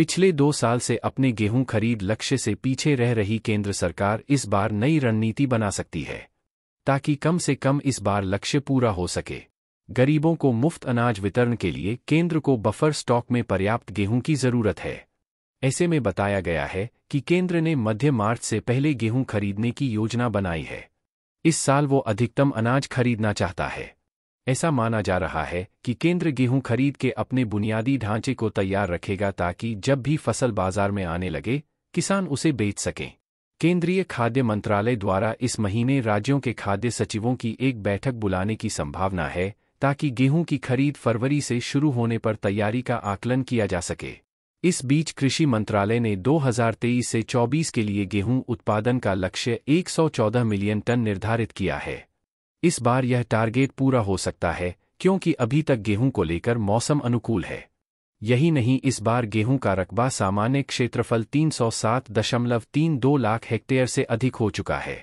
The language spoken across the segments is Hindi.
पिछले दो साल से अपने गेहूं खरीद लक्ष्य से पीछे रह रही केंद्र सरकार इस बार नई रणनीति बना सकती है ताकि कम से कम इस बार लक्ष्य पूरा हो सके गरीबों को मुफ्त अनाज वितरण के लिए केंद्र को बफर स्टॉक में पर्याप्त गेहूं की जरूरत है ऐसे में बताया गया है कि केंद्र ने मध्य मार्च से पहले गेहूं खरीदने की योजना बनाई है इस साल वो अधिकतम अनाज खरीदना चाहता है ऐसा माना जा रहा है कि केंद्र गेहूं खरीद के अपने बुनियादी ढांचे को तैयार रखेगा ताकि जब भी फसल बाजार में आने लगे किसान उसे बेच सकें केंद्रीय खाद्य मंत्रालय द्वारा इस महीने राज्यों के खाद्य सचिवों की एक बैठक बुलाने की संभावना है ताकि गेहूं की खरीद फरवरी से शुरू होने पर तैयारी का आकलन किया जा सके इस बीच कृषि मंत्रालय ने 2023 से 24 के लिए गेहूं उत्पादन का लक्ष्य 114 मिलियन टन निर्धारित किया है इस बार यह टारगेट पूरा हो सकता है क्योंकि अभी तक गेहूं को लेकर मौसम अनुकूल है यही नहीं इस बार गेहूं का रकबा सामान्य क्षेत्रफल 307.32 लाख हेक्टेयर से अधिक हो चुका है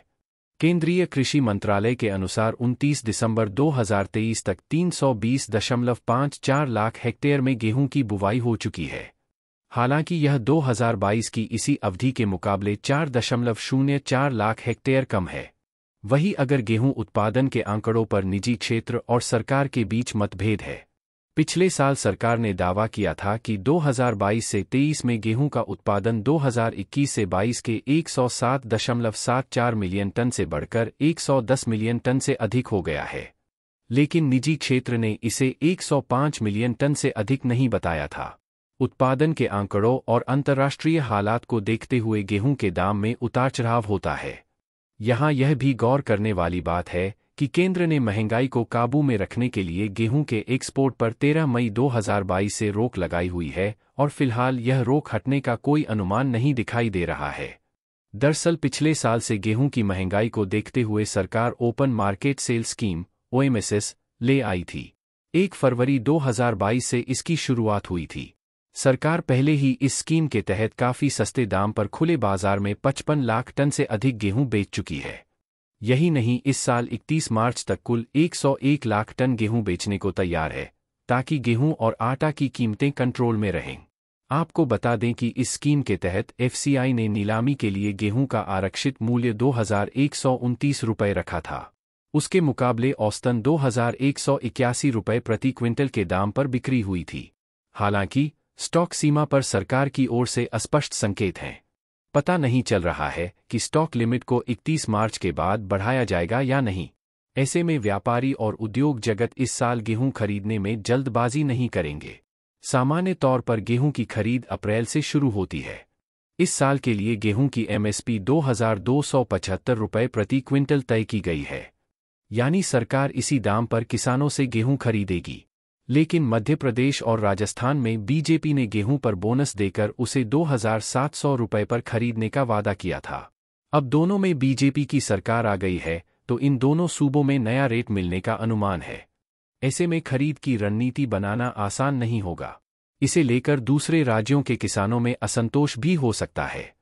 केंद्रीय कृषि मंत्रालय के अनुसार 29 दिसंबर 2023 तक 320.54 लाख हेक्टेयर में गेहूं की बुवाई हो चुकी है हालांकि यह 2022 की इसी अवधि के मुकाबले 4.04 लाख हेक्टेयर कम है वही अगर गेहूं उत्पादन के आंकड़ों पर निजी क्षेत्र और सरकार के बीच मतभेद है पिछले साल सरकार ने दावा किया था कि 2022 से 23 में गेहूं का उत्पादन 2021 से 22 के 107.74 मिलियन टन से बढ़कर 110 मिलियन टन से अधिक हो गया है लेकिन निजी क्षेत्र ने इसे 105 मिलियन टन से अधिक नहीं बताया था उत्पादन के आंकड़ों और अंतर्राष्ट्रीय हालात को देखते हुए गेहूं के दाम में उतार चढ़ाव होता है यहाँ यह भी गौर करने वाली बात है कि केंद्र ने महंगाई को काबू में रखने के लिए गेहूं के एक्सपोर्ट पर 13 मई 2022 से रोक लगाई हुई है और फिलहाल यह रोक हटने का कोई अनुमान नहीं दिखाई दे रहा है दरअसल पिछले साल से गेहूं की महंगाई को देखते हुए सरकार open market sale scheme OMSS ले आई थी एक फरवरी 2022 से इसकी शुरुआत हुई थी सरकार पहले ही इस स्कीम के तहत काफी सस्ते दाम पर खुले बाजार में पचपन लाख टन से अधिक गेहूं बेच चुकी है यही नहीं इस साल 31 मार्च तक कुल 101 लाख टन गेहूं बेचने को तैयार है ताकि गेहूं और आटा की कीमतें कंट्रोल में रहें आपको बता दें कि इस स्कीम के तहत एफसीआई ने नीलामी के लिए गेहूं का आरक्षित मूल्य दो रुपये रखा था उसके मुकाबले औसतन दो रुपये प्रति क्विंटल के दाम पर बिक्री हुई थी हालांकि स्टॉक सीमा पर सरकार की ओर से अस्पष्ट संकेत हैं पता नहीं चल रहा है कि स्टॉक लिमिट को 31 मार्च के बाद बढ़ाया जाएगा या नहीं ऐसे में व्यापारी और उद्योग जगत इस साल गेहूं खरीदने में जल्दबाजी नहीं करेंगे सामान्य तौर पर गेहूं की खरीद अप्रैल से शुरू होती है इस साल के लिए गेहूं की एमएसपी दो हजार दो सौ पचहत्तर रुपये प्रति क्विंटल तय की गई है यानी सरकार इसी दाम पर किसानों से गेहूं खरीदेगी लेकिन मध्य प्रदेश और राजस्थान में बीजेपी ने गेहूं पर बोनस देकर उसे दो हजार सात सौ रुपये पर खरीदने का वादा किया था अब दोनों में बीजेपी की सरकार आ गई है तो इन दोनों सूबों में नया रेट मिलने का अनुमान है ऐसे में खरीद की रणनीति बनाना आसान नहीं होगा इसे लेकर दूसरे राज्यों के किसानों में असंतोष भी हो सकता है